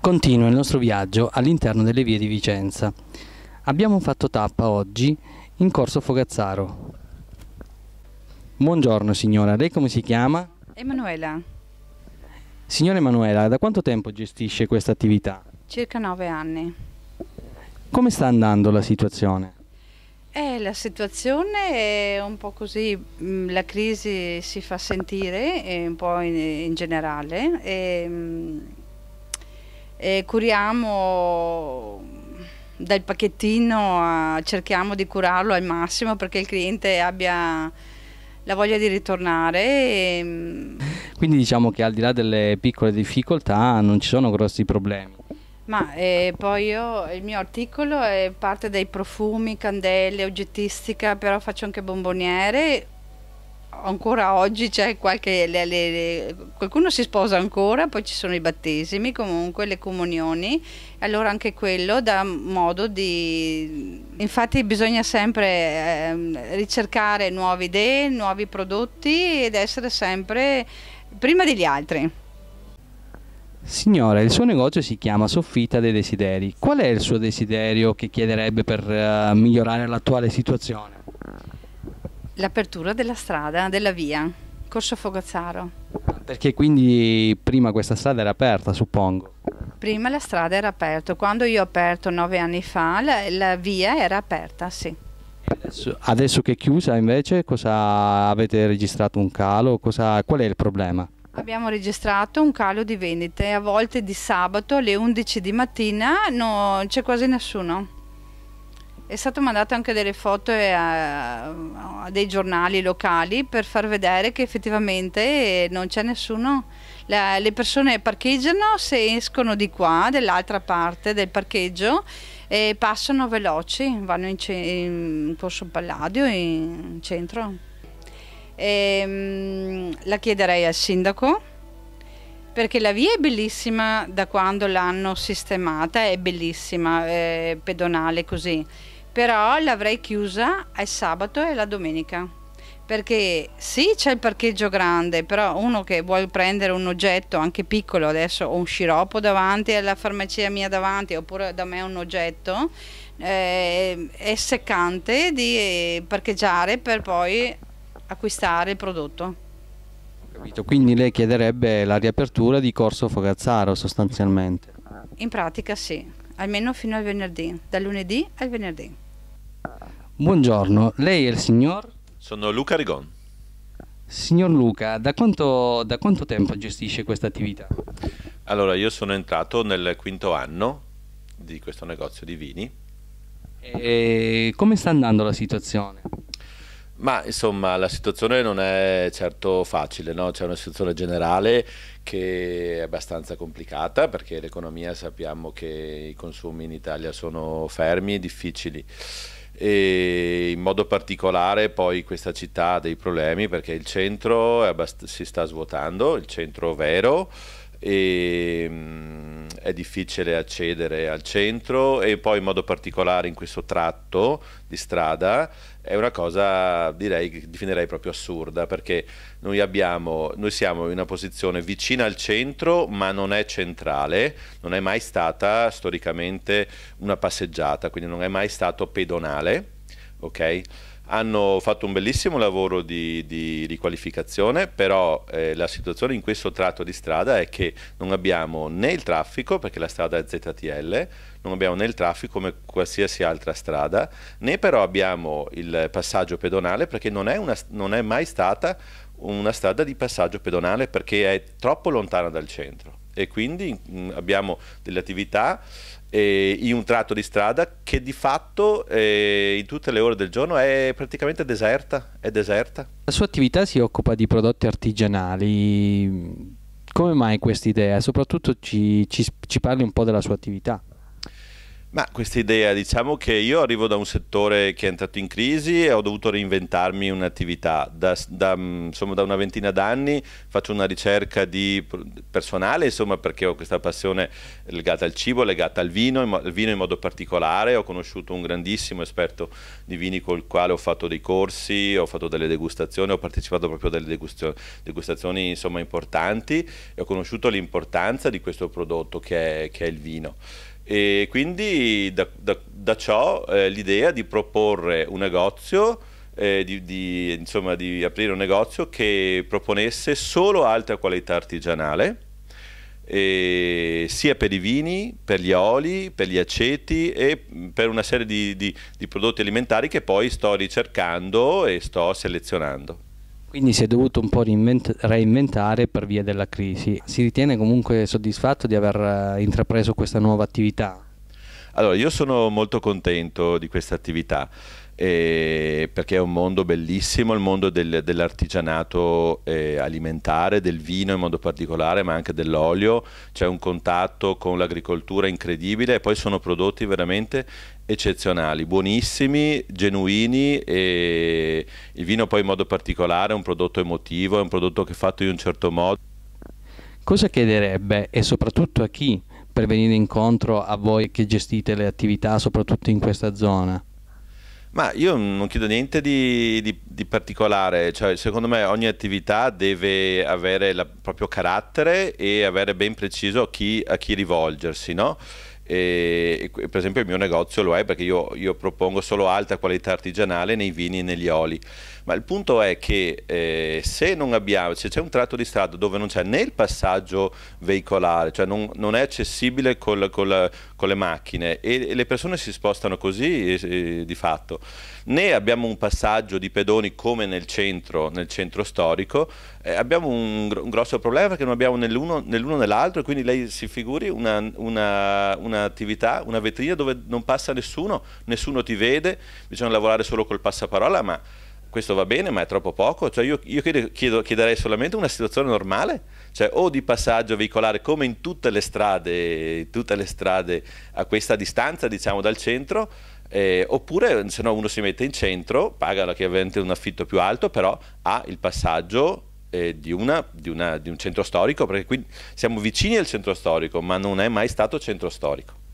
Continua il nostro viaggio all'interno delle vie di Vicenza. Abbiamo fatto tappa oggi in Corso Fogazzaro. Buongiorno signora, lei come si chiama? Emanuela. Signora Emanuela, da quanto tempo gestisce questa attività? Circa nove anni. Come sta andando la situazione? Eh, la situazione è un po' così, mm, la crisi si fa sentire eh, un po' in, in generale e, mm, e curiamo dal pacchettino a, cerchiamo di curarlo al massimo perché il cliente abbia la voglia di ritornare. E... Mm, Quindi diciamo che al di là delle piccole difficoltà non ci sono grossi problemi. Ma eh, poi io, il mio articolo è parte dai profumi, candele, oggettistica, però faccio anche bomboniere. Ancora oggi c'è qualche... Le, le, le, qualcuno si sposa ancora, poi ci sono i battesimi, comunque le comunioni. Allora anche quello dà modo di... Infatti bisogna sempre eh, ricercare nuove idee, nuovi prodotti ed essere sempre prima degli altri. Signora, il suo negozio si chiama Soffitta dei Desideri. Qual è il suo desiderio che chiederebbe per uh, migliorare l'attuale situazione? L'apertura della strada, della via, Corso Fogazzaro. Perché quindi prima questa strada era aperta, suppongo? Prima la strada era aperta. Quando io ho aperto nove anni fa, la, la via era aperta, sì. Adesso, adesso, che è chiusa invece, cosa avete registrato un calo? Cosa, qual è il problema? Abbiamo registrato un calo di vendite, a volte di sabato alle 11 di mattina non c'è quasi nessuno. È stato mandato anche delle foto eh, a, a dei giornali locali per far vedere che effettivamente eh, non c'è nessuno. La, le persone parcheggiano se escono di qua, dall'altra parte del parcheggio e passano veloci, vanno in, in Corso Palladio, in centro. E, ehm, la chiederei al sindaco perché la via è bellissima da quando l'hanno sistemata, è bellissima, è pedonale così, però l'avrei chiusa il sabato e la domenica. Perché sì, c'è il parcheggio grande, però uno che vuole prendere un oggetto anche piccolo, adesso ho un sciroppo davanti alla farmacia mia davanti, oppure da me un oggetto, eh, è seccante di parcheggiare per poi acquistare il prodotto. Capito. Quindi lei chiederebbe la riapertura di Corso Fogazzaro sostanzialmente. In pratica sì, almeno fino al venerdì, dal lunedì al venerdì. Buongiorno, lei è il signor? Sono Luca Rigon. Signor Luca, da quanto, da quanto tempo gestisce questa attività? Allora, io sono entrato nel quinto anno di questo negozio di vini. E come sta andando la situazione? Ma insomma la situazione non è certo facile, no? c'è una situazione generale che è abbastanza complicata perché l'economia sappiamo che i consumi in Italia sono fermi e difficili e in modo particolare poi questa città ha dei problemi perché il centro si sta svuotando, il centro vero e mm, è difficile accedere al centro e poi in modo particolare in questo tratto di strada è una cosa direi che definirei proprio assurda perché noi, abbiamo, noi siamo in una posizione vicina al centro ma non è centrale, non è mai stata storicamente una passeggiata, quindi non è mai stato pedonale, ok? hanno fatto un bellissimo lavoro di, di riqualificazione, però eh, la situazione in questo tratto di strada è che non abbiamo né il traffico, perché la strada è ZTL, non abbiamo né il traffico come qualsiasi altra strada, né però abbiamo il passaggio pedonale, perché non è, una, non è mai stata una strada di passaggio pedonale perché è troppo lontana dal centro e quindi mh, abbiamo delle attività eh, in un tratto di strada che di fatto eh, in tutte le ore del giorno è praticamente deserta, è deserta. La sua attività si occupa di prodotti artigianali. Come mai questa idea? Soprattutto ci, ci, ci parli un po' della sua attività. Ma questa idea, diciamo che io arrivo da un settore che è entrato in crisi e ho dovuto reinventarmi un'attività. Da, da, mm, insomma, da una ventina d'anni faccio una ricerca di personale, insomma, perché ho questa passione legata al cibo, legata al vino, al vino in modo particolare. Ho conosciuto un grandissimo esperto di vini con il quale ho fatto dei corsi, ho fatto delle degustazioni, ho partecipato proprio a delle degustazioni, degustazioni insomma, importanti e ho conosciuto l'importanza di questo prodotto che è, che è il vino. E quindi da, da, da ciò eh, l'idea di proporre un negozio, eh, di, di, insomma, di aprire un negozio che proponesse solo alta qualità artigianale, eh, sia per i vini, per gli oli, per gli aceti e per una serie di, di, di prodotti alimentari che poi sto ricercando e sto selezionando quindi si è dovuto un po' reinventare per via della crisi. Si ritiene comunque soddisfatto di aver eh, intrapreso questa nuova attività? Allora, io sono molto contento di questa attività eh, perché è un mondo bellissimo, il mondo del, dell'artigianato eh, alimentare, del vino in modo particolare, ma anche dell'olio, c'è un contatto con l'agricoltura incredibile e poi sono prodotti veramente eccezionali, buonissimi, genuini e il vino poi in modo particolare è un prodotto emotivo, è un prodotto che è fatto in un certo modo. Cosa chiederebbe e soprattutto a chi per venire incontro a voi che gestite le attività soprattutto in questa zona? Ma io non chiedo niente di, di, di particolare, cioè, secondo me ogni attività deve avere il proprio carattere e avere ben preciso a chi, a chi rivolgersi, no? e, per esempio il mio negozio lo è perché io, io propongo solo alta qualità artigianale nei vini e negli oli. Ma il punto è che eh, se non abbiamo, se c'è un tratto di strada dove non c'è né il passaggio veicolare, cioè non, non è accessibile col, col, con le macchine e, e, le persone si spostano così e, e, di fatto, né abbiamo un passaggio di pedoni come nel centro, nel centro storico, eh, abbiamo un, un, grosso problema perché non abbiamo nell'uno né l'altro e quindi lei si figuri un'attività, una, una, una vetrina dove non passa nessuno, nessuno ti vede, bisogna lavorare solo col passaparola, ma questo va bene ma è troppo poco, cioè io, io chiedo, chiedo, chiederei solamente una situazione normale, cioè o di passaggio veicolare come in tutte le strade, tutte le strade a questa distanza diciamo dal centro, eh, oppure se no uno si mette in centro, paga chiaramente un affitto più alto, però ha il passaggio eh, di, una, di, una, di, un centro storico, perché qui siamo vicini al centro storico, ma non è mai stato centro storico.